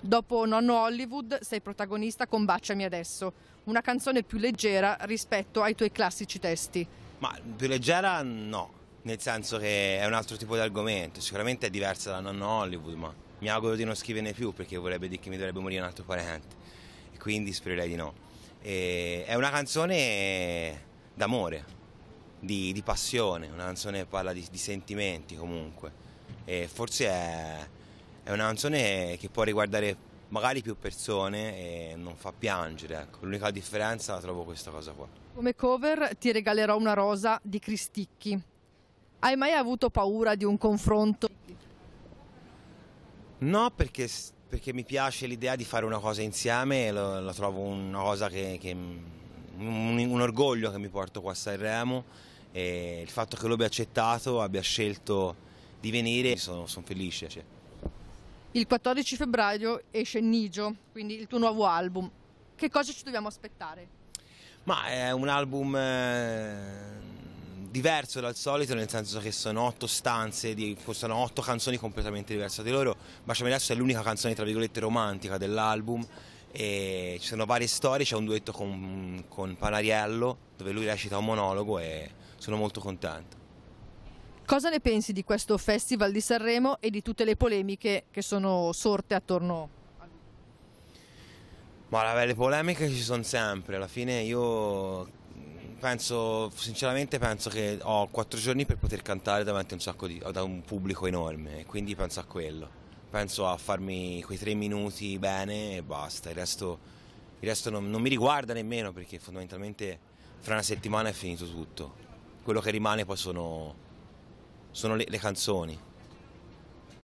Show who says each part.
Speaker 1: Dopo Nonno Hollywood sei protagonista con Baciami adesso, una canzone più leggera rispetto ai tuoi classici testi.
Speaker 2: Ma più leggera no, nel senso che è un altro tipo di argomento, sicuramente è diversa da Nonno Hollywood, ma mi auguro di non scriverne più perché vorrebbe dire che mi dovrebbe morire un altro parente, e quindi spererei di no. E è una canzone d'amore, di, di, passione, una canzone che parla di, di sentimenti comunque, e forse è è una canzone che può riguardare magari più persone e non fa piangere, ecco. l'unica differenza la trovo questa cosa qua.
Speaker 1: Come cover ti regalerò una rosa di Cristicchi. Hai mai avuto paura di un confronto?
Speaker 2: No, perché, perché mi piace l'idea di fare una cosa insieme, lo, la trovo una cosa che, che un, un, orgoglio che mi porto qua a Sanremo e il fatto che lui abbia accettato, abbia scelto di venire, sono, sono felice. Cioè.
Speaker 1: Il 14 febbraio esce Nigio, quindi il tuo nuovo album. Che cosa ci dobbiamo aspettare?
Speaker 2: Ma è un album eh, diverso dal solito, nel senso che sono otto stanze, di, sono otto canzoni completamente diverse da loro. Baciami adesso è l'unica canzone, tra virgolette, romantica dell'album. ci sono varie storie, c'è un duetto con, con Panariello, dove lui recita un monologo e sono molto contento.
Speaker 1: Cosa ne pensi di questo Festival di Sanremo e di tutte le polemiche che sono sorte attorno a
Speaker 2: lui? le polemiche ci sono sempre, alla fine io mm, penso, sinceramente penso che ho quattro giorni per poter cantare davanti a un, di, a un pubblico enorme, quindi penso a quello, penso a farmi quei tre minuti bene e basta, il resto, il resto non, non mi riguarda nemmeno perché fondamentalmente fra una settimana è finito tutto, quello che rimane poi sono sono le, le canzoni.